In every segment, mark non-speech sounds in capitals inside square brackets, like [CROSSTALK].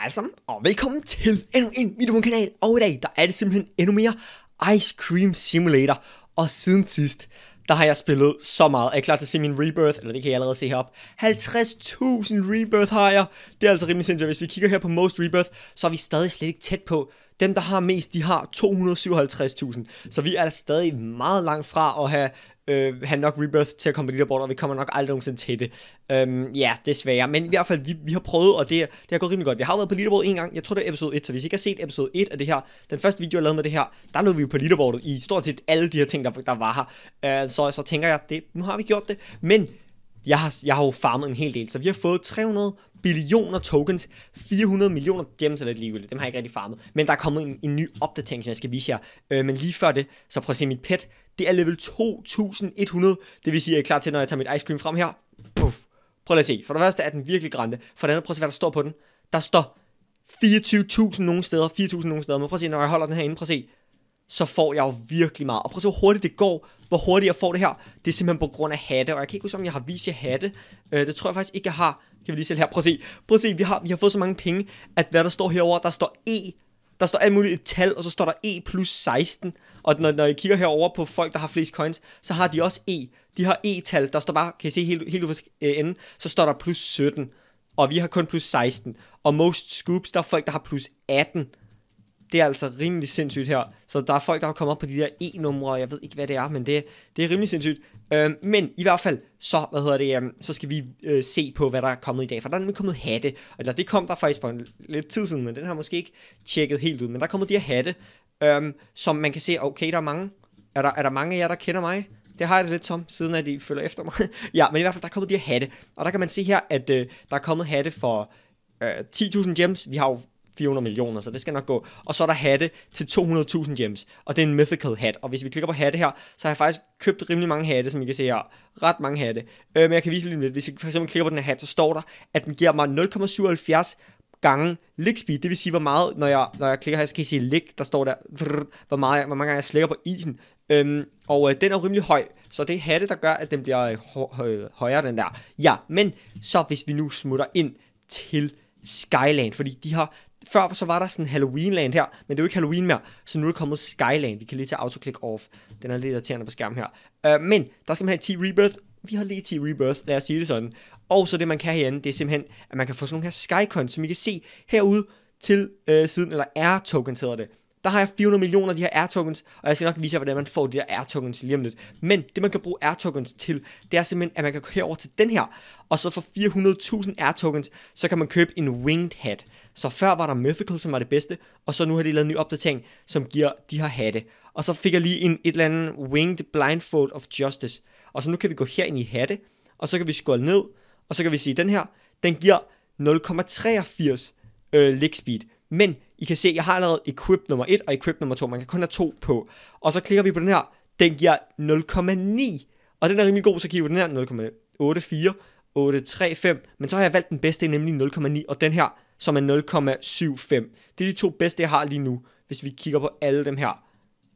Hej alle og velkommen til endnu en video på min kanal. Og i dag, der er det simpelthen endnu mere Ice Cream Simulator. Og siden sidst, der har jeg spillet så meget. Er jeg klar til at se min Rebirth? Eller det kan jeg allerede se herop. 50.000 Rebirth har jeg. Det er altså rimelig sindssygt. Hvis vi kigger her på Most Rebirth, så er vi stadig slet ikke tæt på. Dem, der har mest, de har 257.000. Så vi er altså stadig meget langt fra at have øh, have nok Rebirth til at komme på leaderboard, og vi kommer nok aldrig nogensinde til det. Øhm, ja, desværre. Men i hvert fald, vi, vi har prøvet, og det, det har gået rimelig godt. Vi har været på leaderboard en gang. Jeg tror, det er episode 1, så hvis I ikke har set episode 1 af det her, den første video, jeg lavede med det her, der lå vi jo på leaderboardet i stort set alle de her ting, der, der var her. Øh, så, så tænker jeg, det, nu har vi gjort det. Men jeg har, jeg har jo farmet en hel del, så vi har fået 300 billioner tokens, 400 millioner gems lidt ligegyldigt, dem har jeg ikke rigtig farmet. Men der er kommet en, en ny opdatering, som jeg skal vise jer. Øh, men lige før det, så prøv at se mit pet, det er level 2100, det vil sige, at jeg er klar til, når jeg tager mit ice cream frem her, puff. Prøv at se, for det første er den virkelig grænte, for det andet, prøv at se, hvad der står på den. Der står 24.000 nogle steder, 4.000 nogle steder, men prøv at se, når jeg holder den her inde, prøv at se, så får jeg jo virkelig meget. Og prøv at se, hvor hurtigt det går hvor hurtigt jeg får det her, det er simpelthen på grund af hatte, og jeg kan ikke huske, om jeg har vist jer hatte. Øh, det tror jeg faktisk ikke, jeg har. Kan vi lige se her? Prøv at se. Prøv at se, vi har, vi har fået så mange penge, at hvad der står herover, der står E. Der står alt muligt et tal, og så står der E plus 16. Og når, når I kigger herover på folk, der har flest coins, så har de også E. De har E-tal, der står bare, kan I se helt, helt ude øh, enden, så står der plus 17. Og vi har kun plus 16. Og most scoops, der er folk, der har plus 18 det er altså rimelig sindssygt her. Så der er folk, der har kommet op på de der E-numre, og jeg ved ikke, hvad det er, men det, det er rimelig sindssygt. Øhm, men i hvert fald, så, hvad hedder det, øhm, så skal vi øh, se på, hvad der er kommet i dag. For der er nemlig kommet hatte, eller det kom der faktisk for en, lidt tid siden, men den har måske ikke tjekket helt ud. Men der er kommet de her hatte, øhm, som man kan se, okay, der er mange. Er der, er der mange af jer, der kender mig? Det har jeg det lidt som, siden at de følger efter mig. [LAUGHS] ja, men i hvert fald, der er kommet de her hatte. Og der kan man se her, at øh, der er kommet hatte for øh, 10.000 gems. Vi har jo 400 millioner, så det skal nok gå. Og så er der hatte til 200.000 gems, og det er en mythical hat. Og hvis vi klikker på hatte her, så har jeg faktisk købt rimelig mange hatte, som I kan se her. Ret mange hatte. Øh, men jeg kan vise lige lidt. Hvis vi for eksempel klikker på den her hat, så står der, at den giver mig 0,77 gange lick speed, det vil sige, hvor meget, når jeg, når jeg klikker her, så kan I se lick, der står der, brrr, hvor, meget, hvor mange gange jeg slikker på isen. Øhm, og øh, den er rimelig høj, så det er hatte, der gør, at den bliver øh, hø højere, den der. Ja, men så hvis vi nu smutter ind til Skyland, fordi de har før så var der sådan Halloweenland her, men det er jo ikke Halloween mere, så nu er det kommet Skyland. Vi kan lige tage autoclick off. Den er lidt irriterende på skærmen her. Uh, men der skal man have 10 Rebirth. Vi har lige 10 Rebirth, lad os sige det sådan. Og så det man kan herinde, det er simpelthen, at man kan få sådan nogle her Skycon, som I kan se herude til uh, siden, eller R-tokens hedder det der har jeg 400 millioner af de her air tokens og jeg skal nok vise jer, hvordan man får de her air tokens lige om lidt. Men det, man kan bruge air tokens til, det er simpelthen, at man kan gå herover til den her, og så for 400.000 air tokens så kan man købe en Winged Hat. Så før var der Mythical, som var det bedste, og så nu har de lavet en ny opdatering, som giver de her hatte. Og så fik jeg lige en, et eller andet Winged Blindfold of Justice. Og så nu kan vi gå herind i hatte, og så kan vi scrolle ned, og så kan vi sige, den her, den giver 0,83 øh, leg speed. Men i kan se, jeg har allerede equip nummer 1 og equip nummer 2. Man kan kun have to på. Og så klikker vi på den her. Den giver 0,9. Og den er rimelig god, så giver den her 0,84. 835, men så har jeg valgt den bedste, nemlig 0,9, og den her, som er 0,75. Det er de to bedste, jeg har lige nu, hvis vi kigger på alle dem her.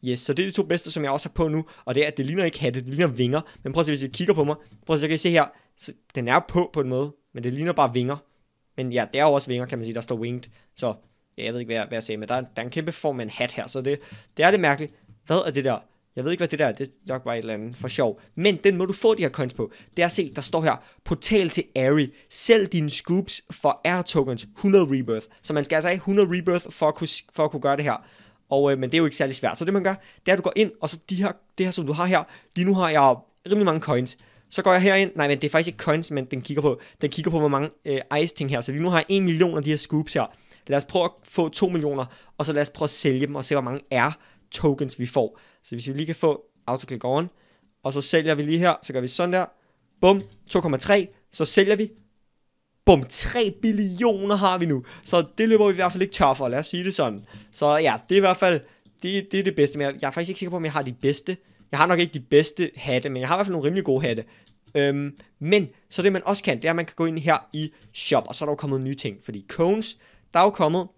Yes, så det er de to bedste, som jeg også har på nu, og det er, at det ligner ikke hatte, det ligner vinger. Men prøv at se, hvis I kigger på mig, prøv at se, så kan I se her, så den er på på en måde, men det ligner bare vinger. Men ja, det er jo også vinger, kan man sige, der står winged, så ja, jeg ved ikke, hvad jeg, hvad jeg sagde, men der er, der er en kæmpe form af en hat her, så det, det er det mærkeligt. Hvad er det der? Jeg ved ikke, hvad det der er. Det er nok bare et eller andet for sjov. Men den må du få de her coins på. Det er at se, der står her. Portal til Airy. Sælg dine scoops for Air tokens 100 Rebirth. Så man skal altså have 100 Rebirth for at kunne, for at kunne gøre det her. Og, øh, men det er jo ikke særlig svært. Så det man gør, det er at du går ind, og så de her, det her som du har her. Lige nu har jeg rimelig mange coins. Så går jeg herind, nej, men det er faktisk ikke coins, men den kigger på, den kigger på, hvor mange øh, ice ting her. Så lige nu har jeg 1 million af de her scoops her. Lad os prøve at få 2 millioner, og så lad os prøve at sælge dem og se, hvor mange er tokens vi får. Så hvis vi lige kan få autoclick on, og så sælger vi lige her, så gør vi sådan der, bum, 2,3, så sælger vi, bum, 3 billioner har vi nu. Så det løber vi i hvert fald ikke tør for, lad os sige det sådan. Så ja, det er i hvert fald, det, det er det bedste, men jeg, jeg er faktisk ikke sikker på, om jeg har de bedste. Jeg har nok ikke de bedste hatte, men jeg har i hvert fald nogle rimelig gode hatte. Øhm, men så det man også kan, det er at man kan gå ind her i shop, og så er der jo kommet nye ting, fordi cones, der er jo kommet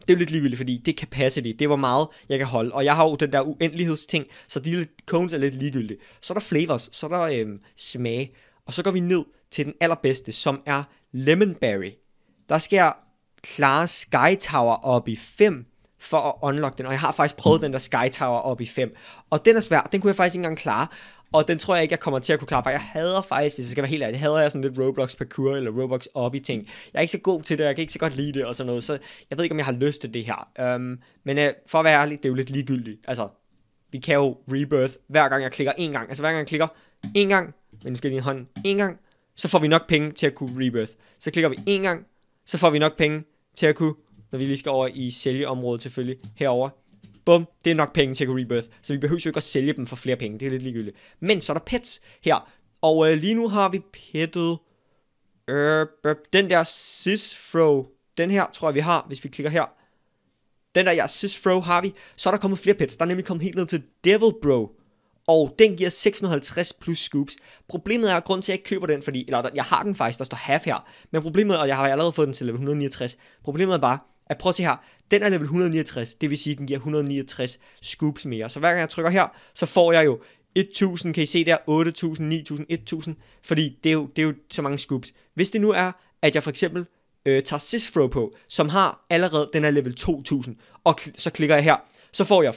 det er jo lidt ligegyldigt, fordi det er capacity, det er hvor meget jeg kan holde, og jeg har jo den der uendelighedsting, så de cones er lidt ligegyldige. Så er der flavors, så er der øhm, smag, og så går vi ned til den allerbedste, som er lemonberry. Der skal jeg klare Sky Tower op i 5 for at unlock den, og jeg har faktisk prøvet mm. den der Sky Tower op i 5, og den er svær, den kunne jeg faktisk ikke engang klare, og den tror jeg ikke, jeg kommer til at kunne klare, for jeg hader faktisk, hvis jeg skal være helt ærlig, hader jeg sådan lidt Roblox parkour eller Roblox op i ting. Jeg er ikke så god til det, jeg kan ikke så godt lide det og sådan noget, så jeg ved ikke, om jeg har lyst til det her. Um, men uh, for at være ærlig, det er jo lidt ligegyldigt. Altså, vi kan jo rebirth hver gang jeg klikker en gang. Altså hver gang jeg klikker en gang, men nu skal lige hånd, en gang, så får vi nok penge til at kunne rebirth. Så klikker vi en gang, så får vi nok penge til at kunne, når vi lige skal over i sælgeområdet selvfølgelig, herover Bum, det er nok penge til at rebirth, så vi behøver jo ikke at sælge dem for flere penge, det er lidt ligegyldigt. Men så er der pets her, og øh, lige nu har vi pettet øh, øh, den der Sisfro, den her tror jeg vi har, hvis vi klikker her. Den der, ja, Sisfro har vi. Så er der kommet flere pets, der er nemlig kommet helt ned til Devil Bro og den giver 650 plus scoops. Problemet er, at grund til, at jeg ikke køber den, fordi, eller jeg har den faktisk, der står half her, men problemet, er, og jeg har allerede fået den til level 169, problemet er bare, at prøv at se her, den er level 169, det vil sige, at den giver 169 scoops mere. Så hver gang jeg trykker her, så får jeg jo 1000, kan I se der, 8000, 9000, 1000, fordi det er, jo, det er jo så mange scoops. Hvis det nu er, at jeg for eksempel øh, tager Sisfro på, som har allerede, den er level 2000, og kl- så klikker jeg her, så får jeg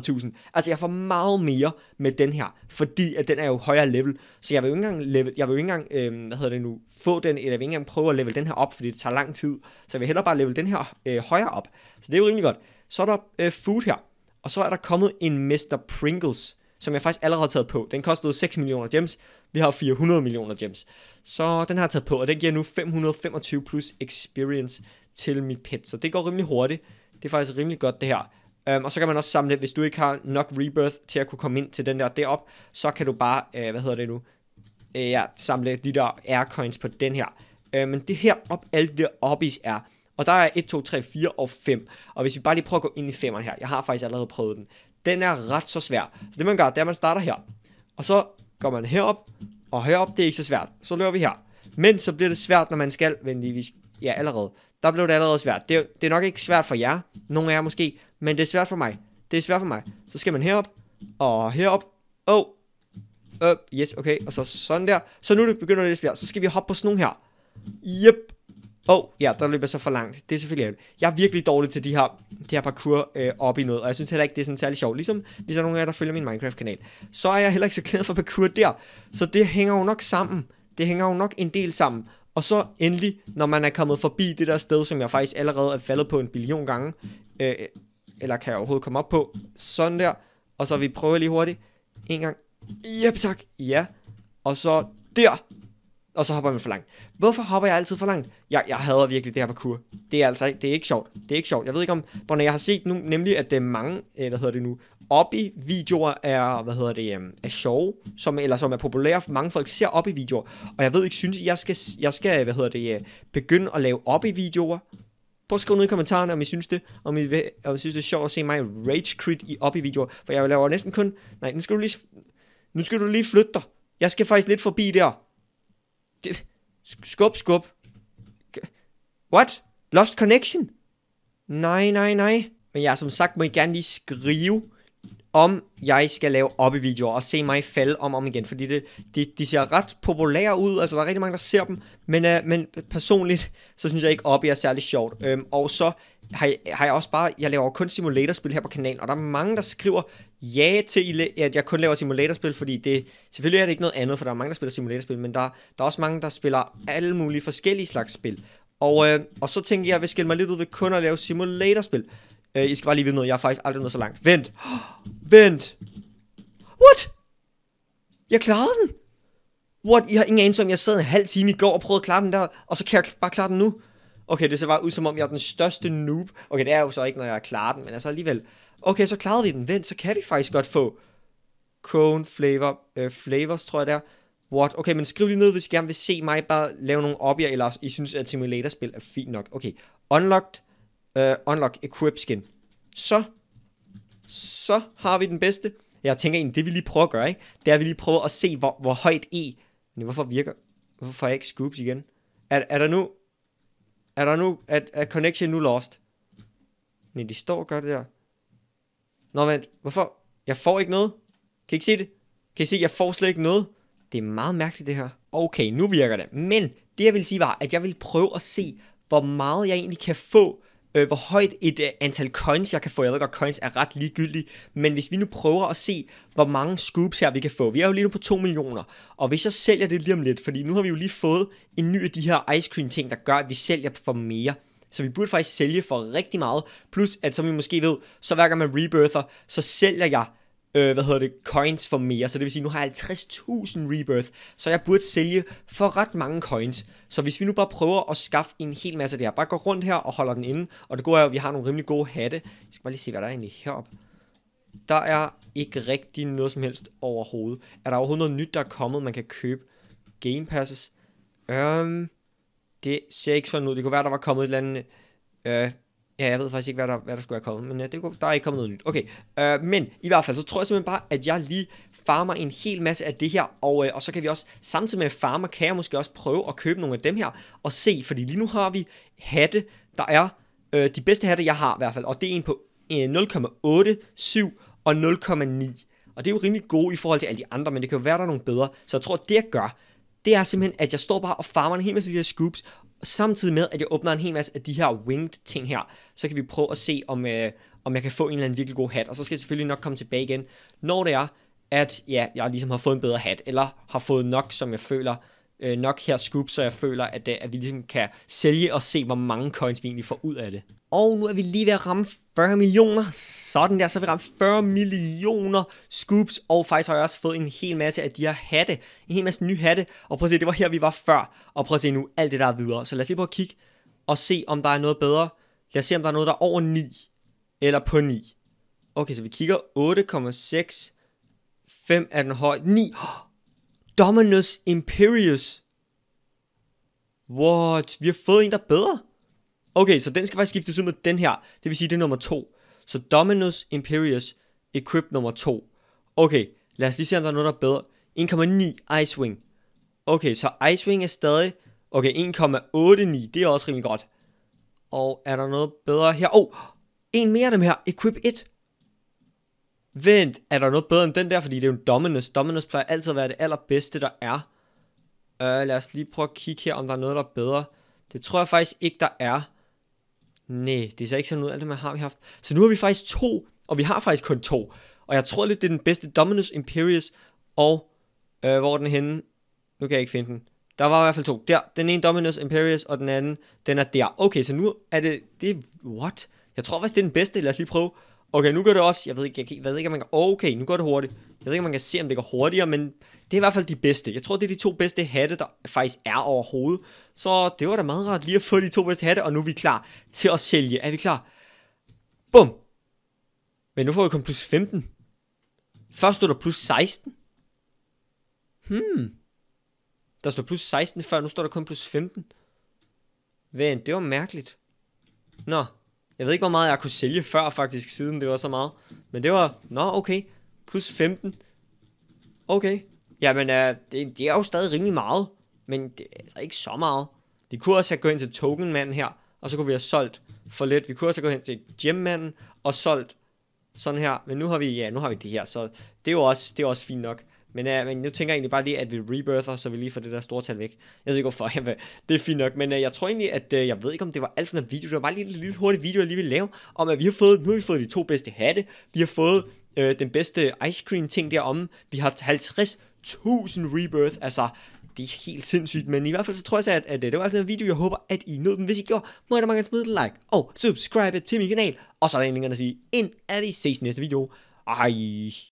4.000, 34.000, 39.000. Altså jeg får meget mere med den her, fordi at den er jo højere level. Så jeg vil jo ikke engang, level, jeg vil jo ikke engang øh, hvad hedder det nu, få den, eller jeg vil ikke engang prøve at level den her op, fordi det tager lang tid. Så jeg vil hellere bare level den her øh, højere op. Så det er jo rimelig godt. Så er der øh, food her, og så er der kommet en Mr. Pringles, som jeg faktisk allerede har taget på. Den kostede 6 millioner gems, vi har 400 millioner gems. Så den har jeg taget på, og den giver nu 525 plus experience til mit pet, så det går rimelig hurtigt det er faktisk rimelig godt det her. Um, og så kan man også samle, hvis du ikke har nok rebirth til at kunne komme ind til den der derop, så kan du bare, uh, hvad hedder det nu, uh, ja, samle de der air coins på den her. Uh, men det her op, alle de der obbies er, og der er 1, 2, 3, 4 og 5. Og hvis vi bare lige prøver at gå ind i 5'eren her, jeg har faktisk allerede prøvet den. Den er ret så svær. Så det man gør, det er, at man starter her. Og så går man herop, og herop, det er ikke så svært. Så løber vi her. Men så bliver det svært, når man skal venligvis Ja, allerede. Der blev det allerede svært. Det, det er nok ikke svært for jer, nogle af jer måske, men det er svært for mig. Det er svært for mig. Så skal man herop, og herop, og oh, up, uh, yes, okay, og så sådan der. Så nu det begynder det lidt svært. Så skal vi hoppe på sådan nogle her. Yep. Åh, oh, ja, der løber så for langt. Det er selvfølgelig ærligt. Jeg er virkelig dårlig til de her, de her parkour øh, op i noget, og jeg synes heller ikke, det er sådan særlig sjovt. Ligesom hvis der er nogen af jer, der følger min Minecraft-kanal, så er jeg heller ikke så glad for parkour der. Så det hænger jo nok sammen. Det hænger jo nok en del sammen. Og så endelig, når man er kommet forbi det der sted, som jeg faktisk allerede er faldet på en billion gange, øh, eller kan jeg overhovedet komme op på, sådan der, og så vi prøver lige hurtigt, en gang, yep, tak, ja, og så der, og så hopper man for langt. Hvorfor hopper jeg altid for langt? Jeg, jeg hader virkelig det her parkour. Det er altså ikke, det er ikke sjovt. Det er ikke sjovt. Jeg ved ikke om, når jeg har set nu nemlig, at det er mange, øh, hvad hedder det nu, i videoer er, hvad hedder det, øhm, er sjove, som, eller som er populære. Mange folk ser op i videoer og jeg ved ikke, synes, jeg skal, jeg skal hvad hedder det, øh, begynde at lave op i videoer Prøv at skrive ned i kommentarerne, om I synes det, om I, om I synes det er sjovt at se mig rage crit i i videoer for jeg laver næsten kun, nej, nu skal du lige, nu skal du lige flytte dig. Jeg skal faktisk lidt forbi der. Det, skub, skub. What? Lost connection? Nej, nej, nej. Men jeg ja, som sagt må I gerne lige skrive om jeg skal lave op i videoer og se mig falde om om igen, fordi det, de, de ser ret populære ud, altså der er rigtig mange, der ser dem, men, uh, men personligt, så synes jeg ikke i er særlig sjovt. Øhm, og så har jeg, har jeg også bare, jeg laver kun simulatorspil her på kanalen, og der er mange, der skriver ja til, at jeg kun laver simulatorspil, fordi det, selvfølgelig er det ikke noget andet, for der er mange, der spiller simulatorspil, men der, der er også mange, der spiller alle mulige forskellige slags spil. Og, øh, og så tænker jeg, at jeg vil skille mig lidt ud ved kun at lave simulatorspil. Øh, I skal bare lige vide noget. Jeg har faktisk aldrig nået så langt. Vent. Vent. What? Jeg klarede den. What? I har ingen anelse om, jeg sad en halv time i går og prøvede at klare den der, og så kan jeg bare klare den nu. Okay, det ser bare ud som om, jeg er den største noob. Okay, det er jo så ikke, når jeg har klaret den, men altså alligevel. Okay, så klarede vi den. Vent, så kan vi faktisk godt få cone flavor, øh, flavors, tror jeg der. What? Okay, men skriv lige ned, hvis I gerne vil se mig bare lave nogle obbyer, eller I synes, at simulatorspil er fint nok. Okay, unlocked uh, unlock equip skin. Så, så har vi den bedste. Jeg tænker egentlig, det vi lige prøver at gøre, ikke? det er, at vi lige prøver at se, hvor, hvor højt E... Men hvorfor virker... Hvorfor får jeg ikke scoops igen? Er, er der nu... Er der nu... Er, er connection nu lost? Nej, de står og gør det der. Nå, vent. Hvorfor? Jeg får ikke noget. Kan I ikke se det? Kan I se, jeg får slet ikke noget? Det er meget mærkeligt, det her. Okay, nu virker det. Men det, jeg vil sige, var, at jeg vil prøve at se, hvor meget jeg egentlig kan få øh, hvor højt et øh, antal coins jeg kan få. Jeg ved godt, coins er ret ligegyldigt. men hvis vi nu prøver at se, hvor mange scoops her vi kan få. Vi er jo lige nu på 2 millioner, og hvis jeg sælger det lige om lidt, fordi nu har vi jo lige fået en ny af de her ice cream ting, der gør, at vi sælger for mere. Så vi burde faktisk sælge for rigtig meget, plus at som vi måske ved, så hver gang man rebirther, så sælger jeg øh, hvad hedder det, coins for mere. Så det vil sige, nu har jeg 50.000 rebirth, så jeg burde sælge for ret mange coins. Så hvis vi nu bare prøver at skaffe en hel masse af det her, bare går rundt her og holder den inde, og det går er at vi har nogle rimelig gode hatte. Jeg skal bare lige se, hvad der er egentlig heroppe. Der er ikke rigtig noget som helst overhovedet. Er der overhovedet noget nyt, der er kommet, man kan købe game passes? Um, det ser ikke sådan ud. Det kunne være, der var kommet et eller andet... Øh, Ja, jeg ved faktisk ikke, hvad der, hvad der skulle have kommet, men ja, det, kunne, der er ikke kommet noget nyt. Okay, øh, men i hvert fald, så tror jeg simpelthen bare, at jeg lige farmer en hel masse af det her, og, øh, og så kan vi også, samtidig med farmer, kan jeg måske også prøve at købe nogle af dem her, og se, fordi lige nu har vi hatte, der er øh, de bedste hatte, jeg har i hvert fald, og det er en på øh, 0,87 og 0,9. Og det er jo rimelig gode i forhold til alle de andre, men det kan jo være, der er nogle bedre. Så jeg tror, det jeg gør, det er simpelthen, at jeg står bare og farmer en hel masse af de her scoops, samtidig med, at jeg åbner en hel masse af de her winged ting her, så kan vi prøve at se, om, øh, om jeg kan få en eller anden virkelig god hat. Og så skal jeg selvfølgelig nok komme tilbage igen, når det er, at ja, jeg ligesom har fået en bedre hat, eller har fået nok, som jeg føler, øh, nok her scoop, så jeg føler, at, øh, at vi ligesom kan sælge og se, hvor mange coins vi egentlig får ud af det. Og nu er vi lige ved at ramme 40 millioner. Sådan der, så har vi ramt 40 millioner scoops, og faktisk har jeg også fået en hel masse af de her hatte. En hel masse nye hatte, og prøv at se, det var her, vi var før, og prøv at se nu, alt det der er videre. Så lad os lige prøve at kigge og se, om der er noget bedre. Lad os se, om der er noget, der er over 9, eller på 9. Okay, så vi kigger 8,6, 5 er den høj, 9. Dominus Imperius. What? Vi har fået en, der er bedre. Okay, så den skal faktisk skiftes ud med den her. Det vil sige, det er nummer 2. Så Dominus Imperius Equip nummer 2. Okay, lad os lige se, om der er noget, der er bedre. 1,9 Icewing. Okay, så Icewing er stadig... Okay, 1,89. Det er også rimelig godt. Og er der noget bedre her? Åh, oh, en mere af dem her. Equip 1 vent, er der noget bedre end den der? Fordi det er jo en Dominus. Dominus plejer altid at være det allerbedste, der er. Øh, lad os lige prøve at kigge her, om der er noget, der er bedre. Det tror jeg faktisk ikke, der er. Nej, det ser ikke sådan ud. Alt det, man har vi haft. Så nu har vi faktisk to, og vi har faktisk kun to. Og jeg tror lidt, det er den bedste Dominus Imperius. Og øh, hvor er den henne? Nu kan jeg ikke finde den. Der var i hvert fald to. Der, den ene Dominus Imperius, og den anden, den er der. Okay, så nu er det, det er, what? Jeg tror faktisk, det er den bedste. Lad os lige prøve. Okay, nu gør det også, jeg ved ikke, jeg, jeg ved ikke, om man kan, okay, nu går det hurtigt. Jeg ved ikke, om man kan se, om det går hurtigere, men det er i hvert fald de bedste. Jeg tror, det er de to bedste hatte, der faktisk er overhovedet. Så det var da meget rart lige at få de to bedste hatte, og nu er vi klar til at sælge. Er vi klar? Bum! Men nu får vi kun plus 15. Først stod der plus 16. Hmm. Der stod plus 16 før, nu står der kun plus 15. Vent, det var mærkeligt. Nå, jeg ved ikke, hvor meget jeg kunne sælge før faktisk, siden det var så meget. Men det var, nå okay, plus 15. Okay, jamen uh, det, det er jo stadig rimelig meget, men det er altså ikke så meget. Vi kunne også have gået ind til tokenmanden her, og så kunne vi have solgt for lidt. Vi kunne også have gået hen til gemmanden og solgt sådan her. Men nu har vi, ja, nu har vi det her, så det er jo også, det er også fint nok. Men, uh, men nu tænker jeg egentlig bare lige, at vi rebirther, så vi lige får det der store tal væk. Jeg ved ikke hvorfor, [LAUGHS] jeg, det er fint nok, men uh, jeg tror egentlig, at uh, jeg ved ikke, om det var alt for en video. Det var bare lige en lille hurtig video, jeg lige ville lave, om at vi har fået, nu har vi fået de to bedste hatte, vi har fået uh, den bedste ice cream ting deromme, vi har 50.000 rebirth, altså det er helt sindssygt, men i hvert fald så tror jeg så, at, at det var altid en video, jeg håber, at I nåede den. Hvis I gjorde, må jeg da gerne smide et like og subscribe til min kanal. Og så er der en at sige, ind at vi ses næste video. Hej.